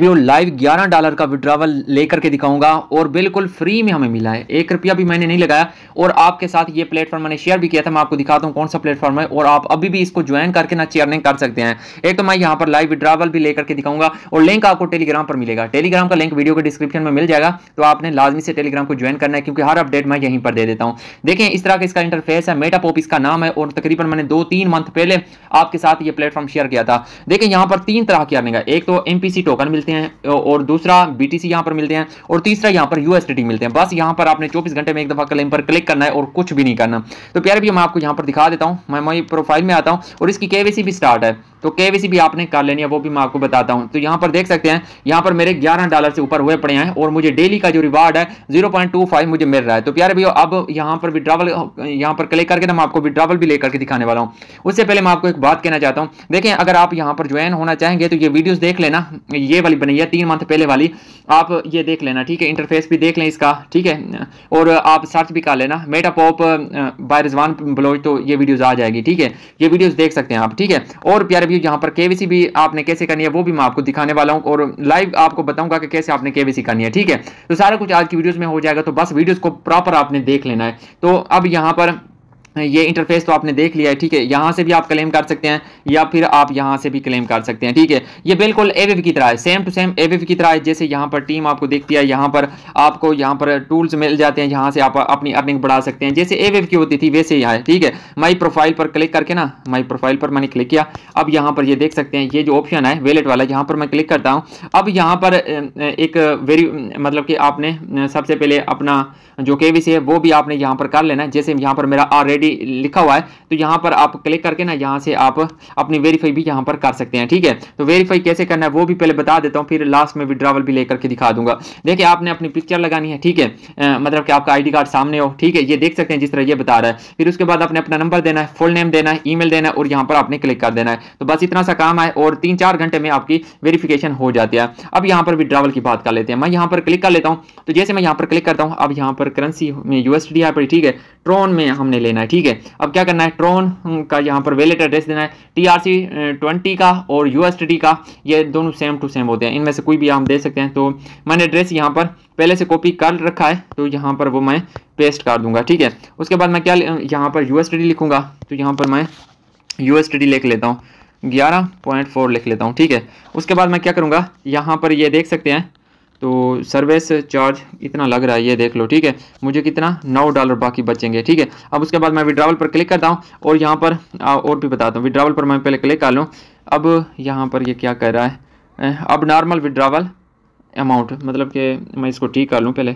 video live 11 dollar का withdrawal लेकर के दिखाऊंगा और बिल्कुल फ्री में हमें मिला है एक रुपया भी मैंने नहीं लगाया और आपके साथ ये प्लेटफॉर्म मैंने शेयर भी किया था मैं आपको दिखाता हूँ कौन सा प्लेटफॉर्म है और आप अभी भी इसको ज्वाइन करके ना चेयरिंग कर सकते हैं एक तो मैं यहाँ पर लाइव विड्रावल भी लेकर के दिखाऊंगा और लिंक आपको टेलीग्राम पर मिलेगा टेलीग्राम का लिंक वीडियो के डिस्क्रिप्शन में मिल जाएगा तो आपने लाजमी से टेलीग्राम को ज्वाइन करना है क्योंकि हर अपडेट मैं यहीं पर दे देता हूँ देखें इस तरह का इसका इंटरफेस है मेटा पॉप इसका नाम है और तकरीबन मैंने दो तीन मंथ पहले आपके साथ ये प्लेटफॉर्म शेयर किया था देखें यहाँ पर तीन तरह की अर्निंग है एक तो एमपीसी टोकन मिलती मिलते हैं और दूसरा बी टी पर मिलते हैं और तीसरा यहाँ पर यूएसडी मिलते हैं बस यहां पर आपने चौबीस घंटे में एक दफ़ा क्लेम पर क्लिक करना है और कुछ भी नहीं करना तो प्यारे भी मैं आपको यहां पर दिखा देता हूं मैं मेरी प्रोफाइल में आता हूं और इसकी केवीसी भी स्टार्ट है तो के भी आपने कर लेनी है वो भी मैं आपको बताता हूँ तो यहाँ पर देख सकते हैं यहाँ पर मेरे ग्यारह डॉलर से ऊपर हुए पड़े हैं और मुझे डेली का जो रिवार्ड है जीरो मुझे मिल रहा है तो प्यारे भैया अब यहाँ पर विड्रावल यहाँ पर क्लिक करके तो मैं आपको विड्रावल भी लेकर के दिखाने वाला हूँ उससे पहले मैं आपको एक बात कहना चाहता हूँ देखें अगर आप यहाँ पर ज्वाइन होना चाहेंगे तो ये वीडियो देख लेना ये वाली बनी है तीन मंथ पहले वाली आप ये देख लेना ठीक है इंटरफेस भी देख लें इसका ठीक है और आप सर्च भी कर लेना meta pop by Rizwan blogs तो ये वीडियोज़ आ जाएगी ठीक है ये वीडियोज़ देख सकते हैं आप ठीक है और प्यारे इंटरव्यू यहाँ पर केवीसी भी आपने कैसे करनी है वो भी मैं आपको दिखाने वाला हूँ और लाइव आपको बताऊंगा कि कैसे आपने केवीसी करनी है ठीक है तो सारा कुछ आज की वीडियोस में हो जाएगा तो बस वीडियोस को प्रॉपर आपने देख लेना है तो अब यहाँ पर ये इंटरफेस तो आपने देख लिया है ठीक है यहाँ से भी आप क्लेम कर सकते हैं या फिर आप यहाँ से भी क्लेम कर सकते हैं ठीक है ये बिल्कुल एवेव की तरह है सेम टू सेम एवेव की तरह है जैसे यहाँ पर टीम आपको देखती है यहाँ पर आपको यहाँ पर टूल्स मिल जाते हैं यहाँ से आप अपनी अर्निंग बढ़ा सकते हैं जैसे एवेव की होती थी वैसे यहाँ है ठीक है माई प्रोफाइल पर क्लिक करके ना माई प्रोफाइल पर मैंने क्लिक किया अब यहाँ पर ये देख सकते हैं ये जो ऑप्शन है वेलेट वाला यहाँ पर मैं क्लिक करता हूँ अब यहाँ पर एक वेरी मतलब कि आपने सबसे पहले अपना जो के है वो भी आपने यहाँ पर कर लेना जैसे यहाँ पर मेरा ऑलरेडी लिखा हुआ है तो यहाँ पर आप क्लिक करके ना यहाँ से आप अपनी वेरीफाई भी यहाँ पर कर सकते हैं ठीक है तो वेरीफाई कैसे करना है वो भी पहले बता देता हूँ फिर लास्ट में विड्रावल भी लेकर के दिखा दूंगा देखिए आपने अपनी पिक्चर लगानी है ठीक है मतलब कि आपका आई कार्ड सामने हो ठीक है ये देख सकते हैं जिस तरह ये बता रहा है फिर उसके बाद आपने अपना नंबर देना है फुल नेम देना है ई देना है और यहाँ पर आपने क्लिक कर देना है तो बस इतना सा काम है और तीन चार घंटे में आपकी वेरीफिकेशन हो जाती है अब यहाँ पर विड्रावल की बात कर लेते हैं मैं यहाँ पर क्लिक कर लेता हूँ तो जैसे मैं यहाँ पर क्लिक करता हूँ अब यहाँ पर करेंसी में यूएसडी पर ठीक है ट्रोन में हमने लेना है ठीक है अब क्या करना है ट्रोन हम्म, का यहाँ पर वेलेट एड्रेस देना है टी आर सी ट्वेंटी का और यू एस टी का ये दोनों सेम टू सेम होते हैं इनमें से कोई भी आप दे सकते हैं तो मैंने एड्रेस यहाँ पर पहले से कॉपी कर रखा है तो यहाँ पर वो मैं पेस्ट कर दूंगा ठीक है उसके बाद मैं क्या यहाँ पर यू लिखूंगा तो यहाँ पर मैं यू लिख लेता हूँ ग्यारह पॉइंट फोर लिख लेता हूँ ठीक है उसके बाद मैं क्या करूँगा यहाँ पर ये देख सकते हैं तो सर्विस चार्ज इतना लग रहा है ये देख लो ठीक है मुझे कितना नौ डॉलर बाकी बचेंगे ठीक है अब उसके बाद मैं विड्रावल पर क्लिक करता हूँ और यहाँ पर और भी बताता हूँ विड्रावल पर मैं पहले क्लिक कर लूँ अब यहाँ पर ये क्या कर रहा है अब नॉर्मल विड्रावल अमाउंट मतलब कि मैं इसको ठीक कर लूँ पहले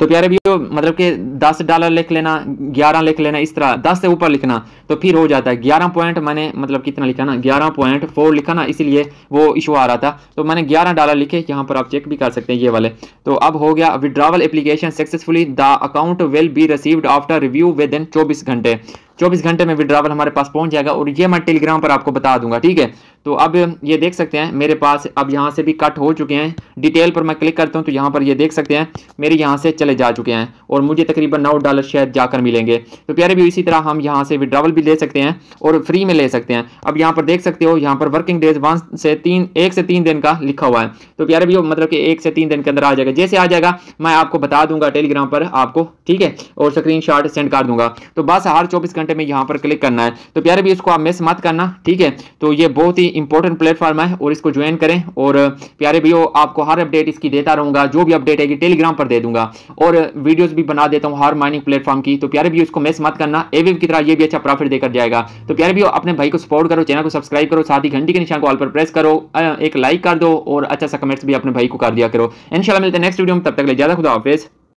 तो प्यारे भी मतलब कि दस डॉलर लिख लेना ग्यारह लिख लेना इस तरह दस से ऊपर लिखना तो फिर हो जाता है ग्यारह पॉइंट मैंने मतलब कितना लिखा ना ग्यारह पॉइंट फोर लिखा ना इसीलिए वो इशू आ रहा था तो मैंने ग्यारह डॉलर लिखे यहाँ पर आप चेक भी कर सकते हैं ये वाले तो अब हो गया withdrawal application successfully the account will be received after review within चौबीस घंटे चौबीस घंटे में विड्रावल हमारे पास पहुंच जाएगा और ये मैं टेलीग्राम पर आपको बता दूंगा ठीक है तो अब ये देख सकते हैं मेरे पास अब यहाँ से भी कट हो चुके हैं डिटेल पर मैं क्लिक करता हूँ तो यहाँ पर ये देख सकते हैं मेरे यहाँ से चले जा चुके हैं और मुझे तकरीबन नौ डॉलर शायद जाकर मिलेंगे तो प्यारे भी इसी तरह हम यहाँ से विड्रावल भी ले सकते हैं और फ्री में ले सकते हैं अब यहाँ पर देख सकते हो यहाँ पर वर्किंग डेज वन से तीन एक से तीन दिन का लिखा हुआ है तो प्यारे भी मतलब कि एक से तीन दिन के अंदर आ जाएगा जैसे आ जाएगा मैं आपको बता दूंगा टेलीग्राम पर आपको ठीक है और स्क्रीन सेंड कर दूंगा तो बस हर चौबीस घंटे सेगमेंट में यहाँ पर क्लिक करना है तो प्यारे भी इसको आप मिस मत करना ठीक है तो ये बहुत ही इंपॉर्टेंट प्लेटफॉर्म है और इसको ज्वाइन करें और प्यारे भी आपको हर अपडेट इसकी देता रहूंगा जो भी अपडेट है टेलीग्राम पर दे दूंगा और वीडियोज़ भी बना देता हूँ हर माइनिंग प्लेटफॉर्म की तो प्यारे भी इसको मिस मत करना एवेव की तरह यह भी अच्छा प्रॉफिट देकर जाएगा तो प्यारे भी अपने भाई को सपोर्ट करो चैनल को सब्सक्राइब करो साथ ही घंटी के निशान को ऑल पर प्रेस करो एक लाइक कर दो और अच्छा सा कमेंट्स भी अपने भाई को कर दिया करो इनशाला मिलते हैं नेक्स्ट वीडियो में तब तक ले ज़्यादा खुदा ऑफिस